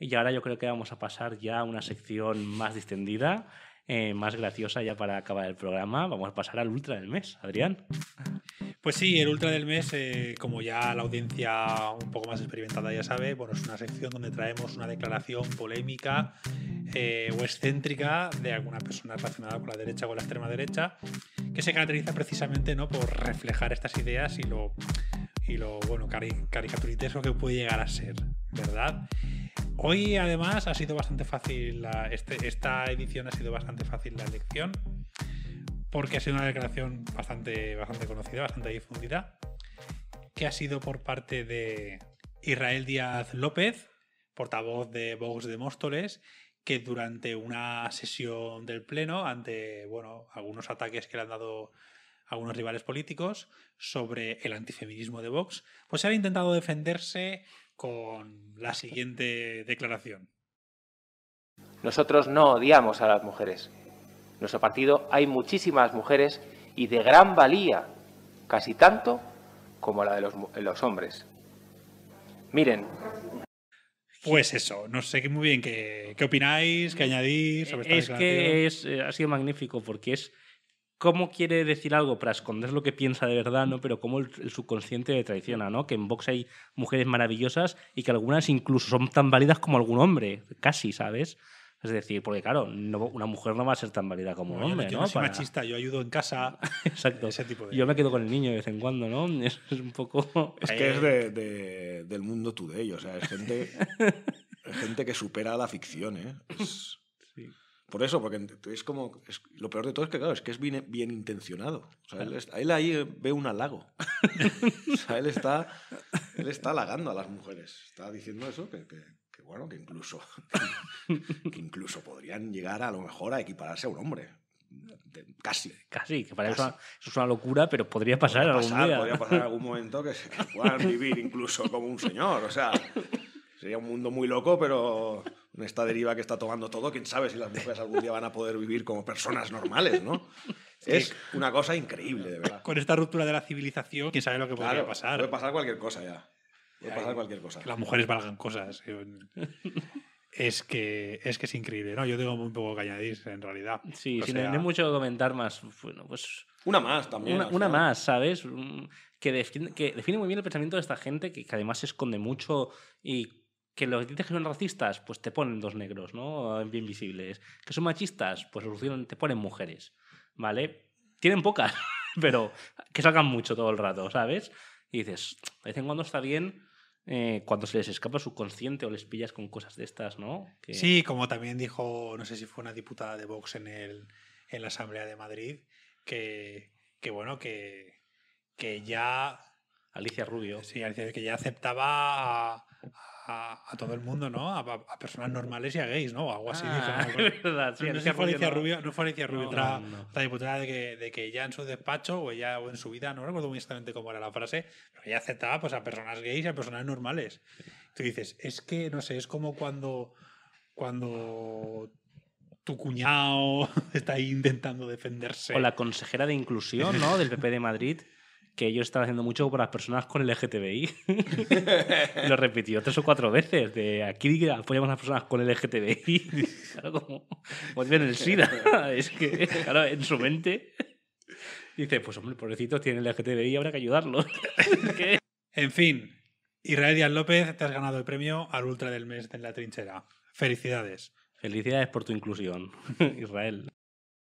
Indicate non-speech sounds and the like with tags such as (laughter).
Y ahora yo creo que vamos a pasar ya a una sección más distendida, eh, más graciosa ya para acabar el programa. Vamos a pasar al ultra del mes, Adrián. Pues sí, el ultra del mes, eh, como ya la audiencia un poco más experimentada ya sabe, bueno, es una sección donde traemos una declaración polémica eh, o excéntrica de alguna persona relacionada con la derecha o la extrema derecha, que se caracteriza precisamente ¿no? por reflejar estas ideas y lo, y lo bueno, caricaturitesco que puede llegar a ser, ¿verdad? Hoy además ha sido bastante fácil, este, esta edición ha sido bastante fácil la elección, porque ha sido una declaración bastante, bastante conocida, bastante difundida, que ha sido por parte de Israel Díaz López, portavoz de Vox de Móstoles, que durante una sesión del Pleno, ante bueno, algunos ataques que le han dado algunos rivales políticos sobre el antifeminismo de Vox, pues se ha intentado defenderse con la siguiente declaración. Nosotros no odiamos a las mujeres. En nuestro partido hay muchísimas mujeres y de gran valía, casi tanto como la de los, hombres. Miren. Pues eso, no sé muy bien qué, opináis, qué eh, añadís. sobre esta Es que eh, ha sido magnífico porque es cómo quiere decir algo para esconder lo que piensa de verdad, ¿no? Pero cómo el, subconsciente le traiciona, ¿no? Que en box hay mujeres maravillosas y que algunas incluso son tan válidas como algún hombre, casi, ¿sabes? Es decir, porque claro, no, una mujer no va a ser tan válida como un hombre, ¿no? Yo soy machista, yo ayudo en casa. (laughs) Exacto. Yo me quedo con el niño de vez en cuando, ¿no? (laughs) Es, un poco... Es que es de, del mundo today, o sea, es gente, (laughs) gente que supera la ficción, ¿eh? Por eso, porque es como. lo peor de todo es que, claro, es que es bien, bien intencionado. O sea, él, ahí ve un halago. o sea, él está, está halagando a las mujeres. Está diciendo eso que, bueno, que incluso. que incluso podrían llegar a lo mejor a equipararse a un hombre. casi. Casi, que para Eso, es una locura, pero podría pasar, algún día. Podría pasar algún momento que, que puedan vivir incluso como un señor. O sea, sería un mundo muy loco, pero esta deriva que está tomando todo, quién sabe si las mujeres algún día van a poder vivir como personas normales, ¿no? Es una cosa increíble, de verdad. Con esta ruptura de la civilización, quién sabe lo que podría pasar. Puede pasar cualquier cosa ya. Puede pasar cualquier cosa. las mujeres valgan cosas. Eh, (laughs) es que, es que es increíble, ¿no? Yo tengo un poco que añadir, en realidad. Sí, si no hay mucho que comentar más, bueno, pues... Una más también. Una, más, ¿sabes? Mm, que define, que define, muy bien el pensamiento de esta gente, que además se esconde mucho y que los dices que son racistas, pues te ponen dos negros, ¿no? Bien visibles. Que son machistas, pues te ponen mujeres, ¿vale? Tienen pocas, (laughs) pero que salgan mucho todo el rato, ¿sabes? Y dices, de vez en cuando está bien eh, cuando se les escapa su consciente o les pillas con cosas de estas, ¿no? Que... Sí, como también dijo, no sé si fue una diputada de Vox en, el, en la Asamblea de Madrid, que, que bueno, que, que ya... Alicia Rubio. Sí, Alicia, que ya aceptaba a, a, todo el mundo, ¿no? A, personas normales y a gays, ¿no? O algo así. ¿no? Ah, (laughs) verdad, fue Alicia Rubio, no diputada de que, ya en su despacho o ya en su vida, no recuerdo muy exactamente cómo era la frase, pero ya aceptaba pues, a personas gays y a personas normales. Tú dices, es que, no sé, es como cuando, cuando tu cuñado (laughs) está ahí intentando defenderse. O la consejera de inclusión, ¿no? Del PP de Madrid. (laughs) que ellos están haciendo mucho por las personas con el LGTBI. (laughs) lo repitió tres o cuatro veces, de aquí apoyamos a las personas con el (laughs) LGTBI. claro, como, el SIDA. (laughs) es que, claro, en su mente dice, pues hombre, pobrecitos tienen el LGTBI, habrá que ayudarlos. en fin, Israel Díaz López, te has ganado el premio al Ultra del Mes en la trinchera. Felicidades. Felicidades por tu inclusión, Israel.